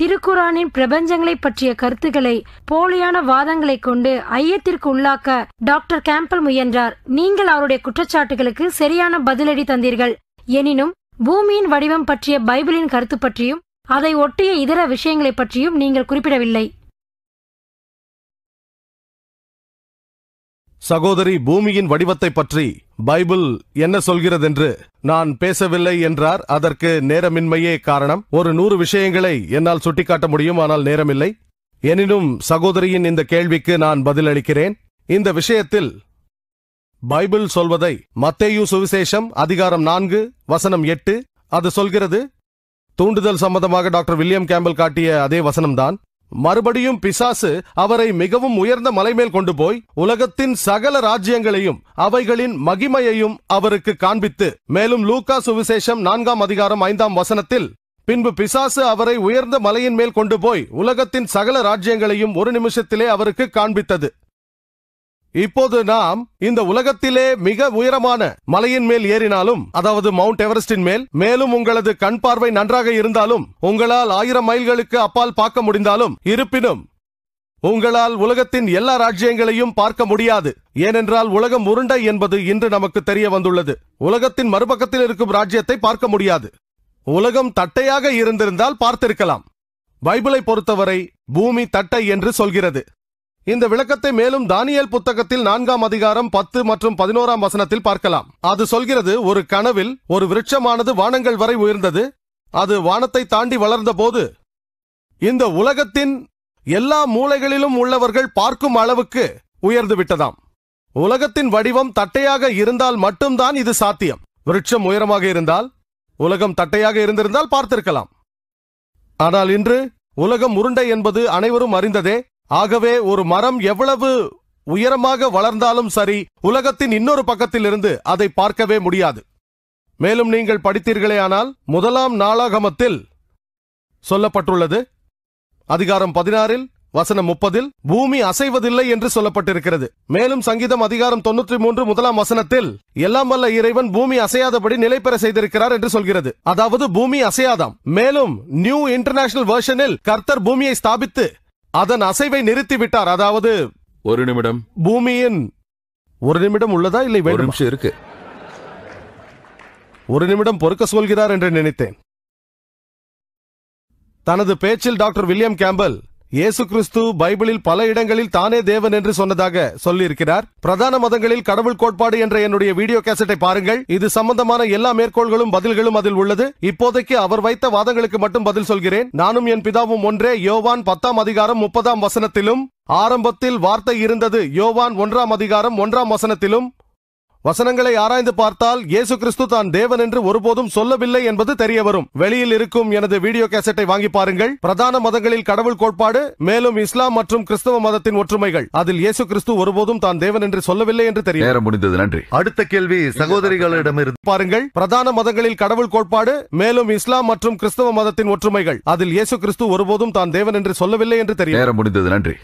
திருக்குரானின் பிரபஞ்சங்களை பற்றிய கருத்துக்களை போலியான வாதங்களை கொண்டு ஐயத்திற்கு உள்ளாக்க டாக்டர் கேம்பல் முயன்றார் நீங்கள் அவருடைய குற்றச்சாட்டுகளுக்கு சரியான பதிலடி தந்தீர்கள் எனினும் பூமியின் வடிவம் பற்றிய பைபிளின் கருத்து பற்றியும் அதை ஒட்டிய இதர விஷயங்களை பற்றியும் நீங்கள் குறிப்பிடவில்லை சகோதரி பூமியின் வடிவத்தை பற்றி பைபிள் என்ன சொல்கிறதென்று நான் பேசவில்லை என்றார் அதற்கு நேரமின்மையே காரணம் ஒரு நூறு விஷயங்களை என்னால் சுட்டிக்காட்ட முடியும் ஆனால் நேரமில்லை எனினும் சகோதரியின் இந்த கேள்விக்கு நான் பதிலளிக்கிறேன் இந்த விஷயத்தில் பைபிள் சொல்வதை மத்தேயு சுவிசேஷம் அதிகாரம் நான்கு வசனம் எட்டு அது சொல்கிறது தூண்டுதல் சம்பந்தமாக டாக்டர் வில்லியம் கேம்பல் காட்டிய அதே வசனம்தான் மறுபடியும் பிசாசு அவரை மிகவும் உயர்ந்த மலைமேல் கொண்டு போய் உலகத்தின் சகல ராஜ்யங்களையும் அவைகளின் மகிமையையும் அவருக்கு காண்பித்து மேலும் லூகா சுவிசேஷம் நான்காம் அதிகாரம் ஐந்தாம் வசனத்தில் பின்பு பிசாசு அவரை உயர்ந்த மலையின் மேல் கொண்டு போய் உலகத்தின் சகல ராஜ்யங்களையும் ஒரு நிமிஷத்திலே அவருக்கு காண்பித்தது இப்போது நாம் இந்த உலகத்திலே மிக உயரமான மலையின் மேல் ஏறினாலும் அதாவது மவுண்ட் எவரெஸ்டின் மேல் மேலும் உங்களது கண் பார்வை நன்றாக இருந்தாலும் உங்களால் ஆயிரம் மைல்களுக்கு அப்பால் பார்க்க முடிந்தாலும் இருப்பினும் உங்களால் உலகத்தின் எல்லா ராஜ்யங்களையும் பார்க்க முடியாது ஏனென்றால் உலகம் உருண்டை என்பது இன்று நமக்கு தெரிய வந்துள்ளது உலகத்தின் மறுபக்கத்தில் இருக்கும் ராஜ்யத்தை பார்க்க முடியாது உலகம் தட்டையாக இருந்திருந்தால் பார்த்திருக்கலாம் பைபிளை பொறுத்தவரை பூமி தட்டை என்று சொல்கிறது இந்த விளக்கத்தை மேலும் தானியல் புத்தகத்தில் நான்காம் அதிகாரம் பத்து மற்றும் பதினோராம் வசனத்தில் பார்க்கலாம் அது சொல்கிறது ஒரு கனவில் ஒரு விருட்சமானது வானங்கள் வரை உயர்ந்தது அது வானத்தை தாண்டி வளர்ந்த போது இந்த உலகத்தின் எல்லா மூலைகளிலும் உள்ளவர்கள் பார்க்கும் அளவுக்கு உயர்ந்து விட்டதாம் உலகத்தின் வடிவம் தட்டையாக இருந்தால் மட்டும்தான் இது சாத்தியம் விருட்சம் உயரமாக இருந்தால் உலகம் தட்டையாக இருந்திருந்தால் பார்த்திருக்கலாம் ஆனால் இன்று உலகம் உருண்டை என்பது அனைவரும் அறிந்ததே ஆகவே ஒரு மரம் எவ்வளவு உயரமாக வளர்ந்தாலும் சரி உலகத்தின் இன்னொரு பக்கத்தில் இருந்து அதை பார்க்கவே முடியாது மேலும் நீங்கள் படித்தீர்களேயானால் முதலாம் நாளாகமத்தில் சொல்லப்பட்டுள்ளது அதிகாரம் பதினாறில் வசனம் முப்பதில் பூமி அசைவதில்லை என்று சொல்லப்பட்டிருக்கிறது மேலும் சங்கீதம் அதிகாரம் தொன்னூற்றி மூன்று முதலாம் வசனத்தில் எல்லாம் வல்ல இறைவன் பூமி அசையாதபடி நிலை பெற செய்திருக்கிறார் என்று சொல்கிறது அதாவது பூமி அசையாதாம் மேலும் நியூ இன்டர்நேஷனல் வெர்ஷனில் கர்த்தர் பூமியை ஸ்தாபித்து அதன் அசைவை நிறுத்திவிட்டார் அதாவது ஒரு நிமிடம் பூமியின் ஒரு நிமிடம் உள்ளதா இல்லை ஒரு நிமிஷம் இருக்கு ஒரு நிமிடம் பொறுக்க சொல்கிறார் என்று நினைத்தேன் தனது பேச்சில் டாக்டர் வில்லியம் கேம்பல் இயேசு கிறிஸ்து பைபிளில் பல இடங்களில் தானே தேவன் என்று சொன்னதாக சொல்லியிருக்கிறார் பிரதான மதங்களில் கடவுள் கோட்பாடு என்ற என்னுடைய வீடியோ கேசட்டை பாருங்கள் இது சம்பந்தமான எல்லா மேற்கோள்களும் பதில்களும் அதில் உள்ளது இப்போதைக்கு அவர் வைத்த வாதங்களுக்கு மட்டும் பதில் சொல்கிறேன் நானும் என் பிதாவும் ஒன்றே யோவான் பத்தாம் அதிகாரம் முப்பதாம் வசனத்திலும் ஆரம்பத்தில் வார்த்தை இருந்தது யோவான் ஒன்றாம் அதிகாரம் ஒன்றாம் வசனத்திலும் வசனங்களை ஆராய்ந்து பார்த்தால் இயேசு கிறிஸ்து தான் தேவன் என்று ஒருபோதும் சொல்லவில்லை என்பது தெரிய வரும் வெளியில் இருக்கும் எனது வீடியோ கேசட்டை வாங்கி பாருங்கள் பிரதான மதங்களில் கடவுள் கோட்பாடு மேலும் இஸ்லாம் மற்றும் கிறிஸ்தவ மதத்தின் ஒற்றுமைகள் அதில் இயேசு கிறிஸ்து ஒருபோதும் தான் தேவன் என்று சொல்லவில்லை என்று தெரியும் முடிந்தது நன்றி அடுத்த கேள்வி சகோதரிகளிடம் இருந்து பாருங்கள் பிரதான மதங்களில் கடவுள் கோட்பாடு மேலும் இஸ்லாம் மற்றும் கிறிஸ்தவ மதத்தின் ஒற்றுமைகள் அதில் இயேசு கிறிஸ்து ஒருபோதும் தான் தேவன் என்று சொல்லவில்லை என்று தெரியும் முடிந்தது நன்றி